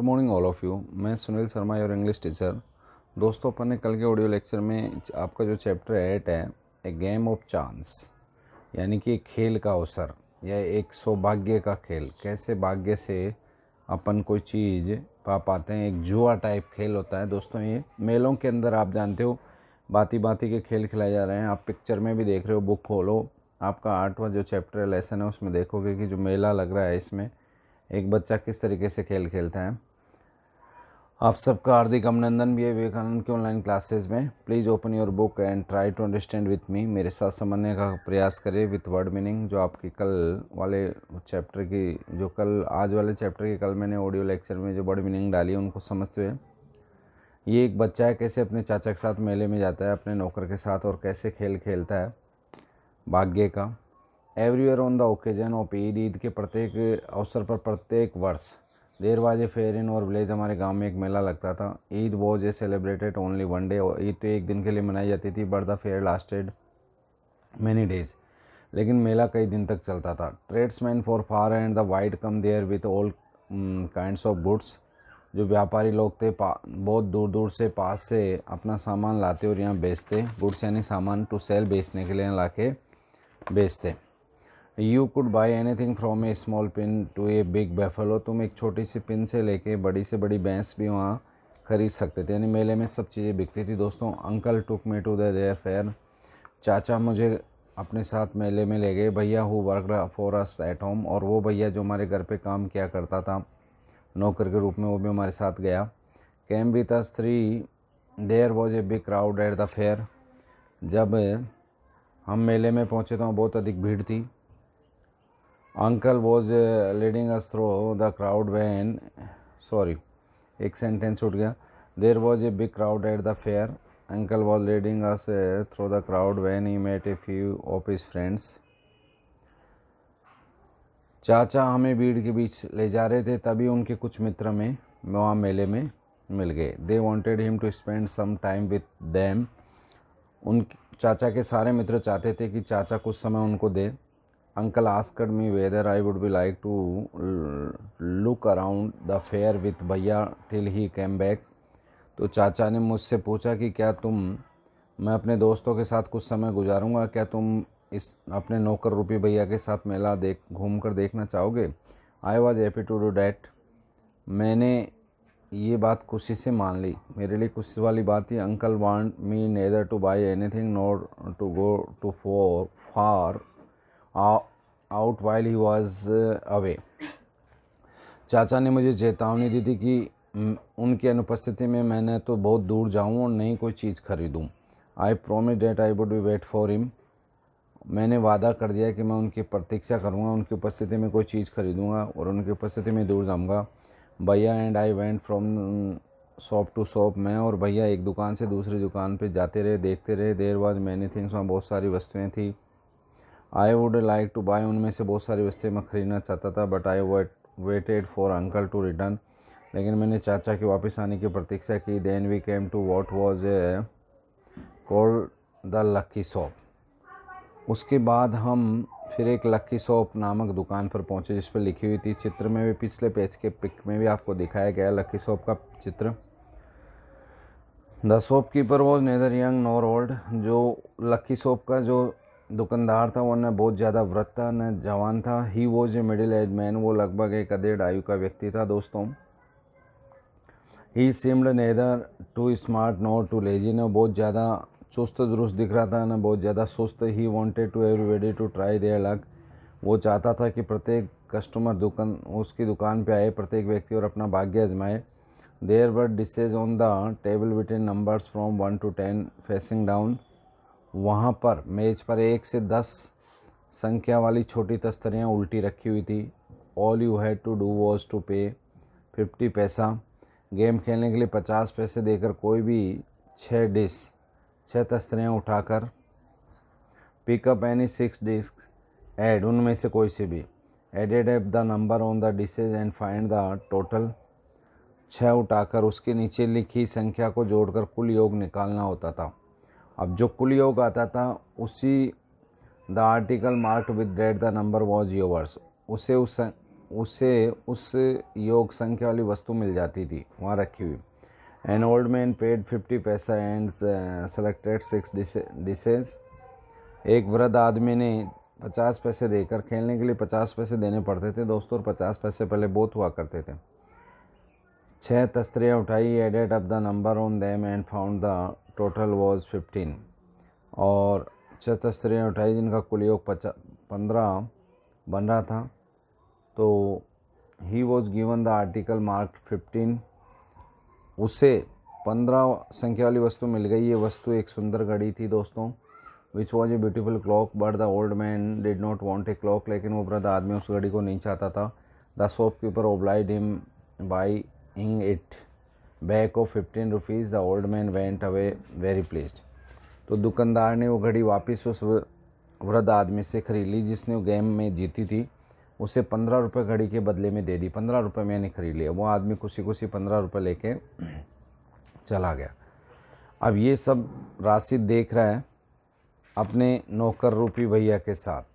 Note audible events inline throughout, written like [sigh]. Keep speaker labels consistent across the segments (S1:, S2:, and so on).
S1: Good morning all of you मैं Sunil Sharma your English teacher दोस्तों अपन ने कल के ऑडियो लेक्चर में आपका जो चैप्टर एट है ए गेम ऑफ चांस यानी कि खेल का अवसर या एक सौभाग्य का खेल कैसे भाग्य से अपन कोई चीज़ पा पाते हैं एक जुआ टाइप खेल होता है दोस्तों ये मेलों के अंदर आप जानते हो बाती बाती के खेल खिलाए जा रहे हैं आप पिक्चर में भी देख रहे हो बुक खोलो आपका आठवां जो चैप्टर लेसन है उसमें देखोगे कि जो मेला लग रहा है इसमें एक बच्चा किस तरीके से खेल खेलता है आप सबका हार्दिक अभिनंदन भी है विवेकानंद के ऑनलाइन क्लासेस में please open your book and try to understand with me मेरे साथ समझने का प्रयास करें विथ वर्ड मीनिंग जो आपके कल वाले चैप्टर की जो कल आज वाले चैप्टर की कल मैंने ऑडियो लेक्चर में जो वर्ड मीनिंग डाली उनको समझते हुए ये एक बच्चा है कैसे अपने चाचा के साथ मेले में जाता है अपने नौकर के साथ और कैसे खेल खेलता है भाग्य का every year on the occasion of Eid Eid के प्रत्येक अवसर पर प्रत्येक वर्ष देर फेयर इन और विलेज हमारे गांव में एक मेला लगता था Eid was a celebrated only one day और ईद तो एक दिन के लिए मनाई जाती थी but the fair lasted many days लेकिन मेला कई दिन तक चलता था tradesmen for far and the wide come there with all kind of goods जो व्यापारी लोग थे बहुत दूर दूर से पास से अपना सामान लाते और यहाँ बेचते गुड्स यानी सामान टू सेल बेचने के लिए ला के बेचते you could buy anything from a small pin to a big buffalo तुम एक छोटी सी पिन से लेके बड़ी से बड़ी भैंस भी वहाँ ख़रीद सकते थे यानी मेले में सब चीज़ें बिकती थी दोस्तों uncle took me to their fair चाचा मुझे अपने साथ मेले में ले गए भैया who work for us at home और वो भैया जो हमारे घर पे काम किया करता था नौकर के रूप में वो भी हमारे साथ गया came with us three there was a big crowd at the fair जब हम मेले में पहुँचे तो बहुत अधिक भीड़ थी Uncle was uh, leading us through the crowd when, sorry, एक sentence उठ गया. There was a big crowd at the fair. Uncle was leading us uh, through the crowd when he met a few of his friends. चाचा हमें भीड़ के बीच ले जा रहे थे तभी उनके कुछ मित्र में वहाँ मेले में मिल गए they wanted him to spend some time with them उन चाचा के सारे मित्र चाहते थे कि चाचा कुछ समय उनको दे uncle asked me whether I would be like to look around the fair with भैया टिल ही कैम बैक तो चाचा ने मुझसे पूछा कि क्या तुम मैं अपने दोस्तों के साथ कुछ समय गुजारूंगा क्या तुम इस अपने नौकर रूपी भैया के साथ मेला देख घूम कर देखना चाहोगे I was happy to do that मैंने ये बात खुशी से मान ली मेरे लिए खुशी वाली बात थी uncle want me neither to buy anything not to go to for far out while he was away चाचा ने मुझे चेतावनी दी थी कि उनकी अनुपस्थिति में मैंने तो बहुत दूर जाऊँ और नहीं कोई चीज़ ख़रीदूँ I promise that I would be wait for him मैंने वादा कर दिया कि मैं उनकी प्रतीक्षा करूँगा उनकी उपस्थिति में कोई चीज़ खरीदूँगा और उनकी उपस्थिति में दूर जाऊँगा भैया and I went from shop to shop मैं और भैया एक दुकान से दूसरी दुकान पर जाते रहे देखते रहे देर बाद मैनी थिंग्स वहाँ बहुत सारी वस्तुएँ थी I would like to buy उनमें से बहुत सारी वस्तुएं मैं ख़रीदना चाहता था but I wait waited for uncle to return लेकिन मैंने चाचा के वापस आने की प्रतीक्षा की then we came to what was a call the lucky shop उसके बाद हम फिर एक लक्की शॉप नामक दुकान पर पहुंचे जिस पर लिखी हुई थी चित्र में भी पिछले पेज के पिक में भी आपको दिखाया गया लक्की शॉप का चित्र the shopkeeper was neither young nor old जो लक्की शॉप का जो दुकानदार था वरना बहुत ज़्यादा व्रत था न जवान था he was a middle age man वो लगभग एक अधेड़ आयु का व्यक्ति था दोस्तों he seemed neither too smart not too lazy ने बहुत ज़्यादा चुस्त दुरुस्त दिख रहा था ना बहुत ज़्यादा सुस्त he wanted to everybody to try their luck वो चाहता था कि प्रत्येक कस्टमर दुकान उसकी दुकान पे आए प्रत्येक व्यक्ति और अपना भाग्य आजमाए there but dishes on the table between numbers from one to ten facing down वहाँ पर मेज़ पर एक से दस संख्या वाली छोटी तस्तरियाँ उल्टी रखी हुई थी all you had to do was to pay fifty paisa game खेलने के लिए पचास पैसे देकर कोई भी छः डिस्क छः तस्तरियाँ उठाकर pick up any six disc add उनमें से कोई से भी added up the number on the dishes and find the total छः उठाकर उसके नीचे लिखी संख्या को जोड़कर कुल योग निकालना होता था अब जो कुल योग आता था उसी the article marked with that the number was yours उसे उस उसे उस योग संख्या वाली वस्तु मिल जाती थी वहाँ रखी हुई an old man paid fifty paisa and selected six dishes एक वृद्ध आदमी ने पचास पैसे देकर खेलने के लिए पचास पैसे देने पड़ते थे दोस्तों और पचास पैसे पहले बहुत हुआ करते थे छः तस्तरियाँ उठाई added up the number on them and found the total was fifteen और छः तस्तरियाँ उठाई जिनका कुल योग पचा पंद्रह बन रहा था तो he was given the article mark fifteen उसे पंद्रह संख्या वाली वस्तु मिल गई ये वस्तु एक सुंदर घड़ी थी दोस्तों which was a beautiful clock but the old man did not want a clock लेकिन वो वृद्ध आदमी उस घड़ी को नहीं चाहता था the shopkeeper obliged him buy in it back of fifteen rupees the old man went away very pleased तो दुकानदार ने वो घड़ी वापस उस वृद्ध आदमी से खरीद ली जिसने गेम में जीती थी उसे पंद्रह रुपये घड़ी के बदले में दे दी पंद्रह रुपये मैंने खरीद लिया वो आदमी खुशी खुशी पंद्रह रुपये लेके [clears throat] चला गया अब ये सब राशिद देख रहा है अपने नौकर रूपी भैया के साथ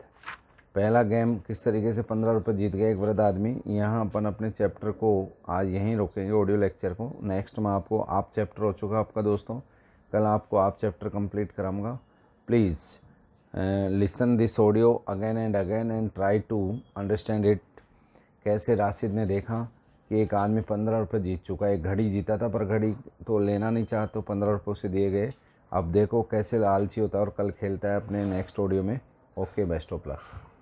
S1: पहला गेम किस तरीके से पंद्रह रुपये जीत गया एक वृद्ध आदमी यहाँ अपन अपने चैप्टर को आज यहीं रोकेंगे ऑडियो लेक्चर को नेक्स्ट में आपको आप चैप्टर हो चुका आपका दोस्तों कल आपको आप चैप्टर कंप्लीट कराऊंगा please listen this audio again and again and try to understand it कैसे राशिद ने देखा कि एक आदमी पंद्रह रुपये जीत चुका है घड़ी जीता था पर घड़ी तो लेना नहीं चाहते तो पंद्रह रुपये उसे दिए गए अब देखो कैसे लालची होता है और कल खेलता है अपने नेक्स्ट ऑडियो में ओके बेस्ट ऑफ लक